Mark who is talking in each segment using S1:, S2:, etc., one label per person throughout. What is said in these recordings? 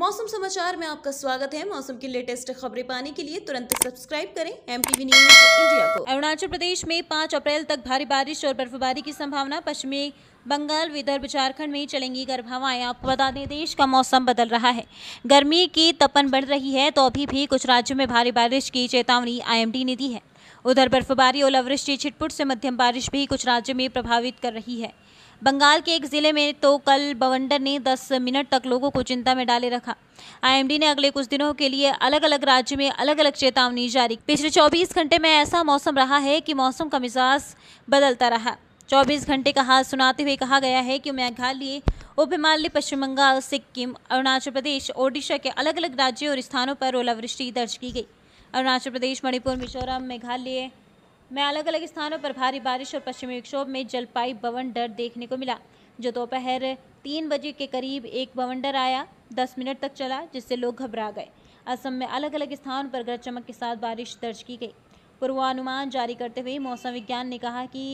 S1: मौसम समाचार में आपका स्वागत है मौसम की लेटेस्ट खबरें पाने के लिए तुरंत सब्सक्राइब करें एमटीवी न्यूज इंडिया को अरुणाचल प्रदेश में 5 अप्रैल तक भारी बारिश और बर्फबारी की संभावना पश्चिमी बंगाल विदर्भ झारखंड में चलेंगी गर्म हवाएं आपको बता दें देश का मौसम बदल रहा है गर्मी की तपन बढ़ रही है तो अभी भी कुछ राज्यों में भारी बारिश की चेतावनी आई ने दी है उधर बर्फबारी और ओलावृष्टि छिटपुट से मध्यम बारिश भी कुछ राज्यों में प्रभावित कर रही है बंगाल के एक ज़िले में तो कल बवंडर ने 10 मिनट तक लोगों को चिंता में डाले रखा आईएमडी ने अगले कुछ दिनों के लिए अलग अलग राज्य में अलग अलग चेतावनी जारी पिछले 24 घंटे में ऐसा मौसम रहा है कि मौसम का मिजाज बदलता रहा 24 घंटे का हाल सुनाते हुए कहा गया है कि मेघालय उप हिमालय पश्चिम बंगाल सिक्किम अरुणाचल प्रदेश ओडिशा के अलग अलग राज्यों और स्थानों पर ओलावृष्टि दर्ज की गई अरुणाचल प्रदेश मणिपुर मिजोरम मेघालय में अलग अलग स्थानों पर भारी बारिश और पश्चिमी विक्षोभ में जलपाई भवन डर देखने को मिला जो दोपहर तीन बजे के करीब एक भवन डर आया दस मिनट तक चला जिससे लोग घबरा गए असम में अलग अलग स्थानों पर गरज चमक के साथ बारिश दर्ज की गई पूर्वानुमान जारी करते हुए मौसम विज्ञान ने कहा कि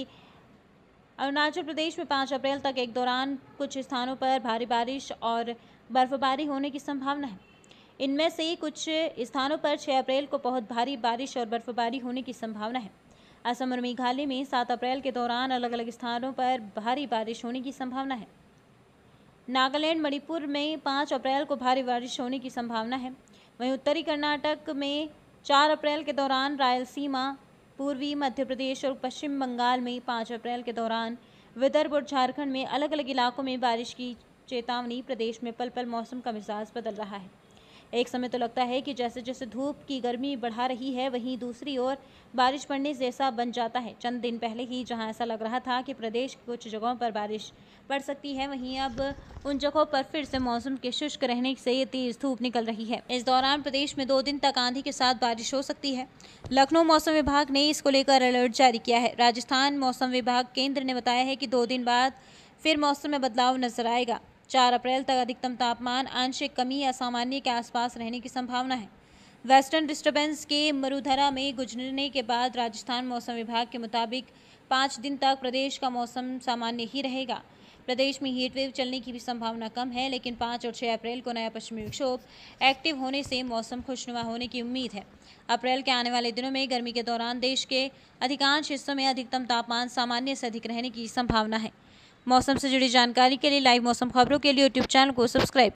S1: अरुणाचल प्रदेश में पाँच अप्रैल तक एक दौरान कुछ स्थानों पर भारी बारिश और बर्फबारी होने की संभावना है इनमें से कुछ स्थानों पर छः अप्रैल को बहुत भारी बारिश और बर्फबारी होने की संभावना है असम और मेघालय में सात अप्रैल के दौरान अलग अलग स्थानों पर भारी बारिश होने की संभावना है नागालैंड मणिपुर में पाँच अप्रैल को भारी बारिश होने की संभावना है वहीं उत्तरी कर्नाटक में चार अप्रैल के दौरान रायलसीमा पूर्वी मध्य प्रदेश और पश्चिम बंगाल में पाँच अप्रैल के दौरान विदर्भ और झारखंड में अलग अलग इलाकों में बारिश की चेतावनी प्रदेश में पल पल मौसम का मिजाज बदल रहा है एक समय तो लगता है कि जैसे जैसे धूप की गर्मी बढ़ा रही है वहीं दूसरी ओर बारिश पड़ने जैसा बन जाता है चंद दिन पहले ही जहां ऐसा लग रहा था कि प्रदेश की कुछ जगहों पर बारिश पड़ सकती है वहीं अब उन जगहों पर फिर से मौसम के शुष्क रहने से तेज़ धूप निकल रही है इस दौरान प्रदेश में दो दिन तक आंधी के साथ बारिश हो सकती है लखनऊ मौसम विभाग ने इसको लेकर अलर्ट जारी किया है राजस्थान मौसम विभाग केंद्र ने बताया है कि दो दिन बाद फिर मौसम में बदलाव नजर आएगा चार अप्रैल तक अधिकतम तापमान आंशिक कमी या सामान्य के आसपास रहने की संभावना है वेस्टर्न डिस्टर्बेंस के मरुधरा में गुजरने के बाद राजस्थान मौसम विभाग के मुताबिक पाँच दिन तक प्रदेश का मौसम सामान्य ही रहेगा प्रदेश में हीटवेव चलने की भी संभावना कम है लेकिन पाँच और छः अप्रैल को नया पश्चिमी विक्षोभ एक्टिव होने से मौसम खुशनुमा होने की उम्मीद है अप्रैल के आने वाले दिनों में गर्मी के दौरान देश के अधिकांश हिस्सों में अधिकतम तापमान सामान्य से अधिक रहने की संभावना है मौसम से जुड़ी जानकारी के लिए लाइव मौसम खबरों के लिए यूट्यूब चैनल को सब्सक्राइब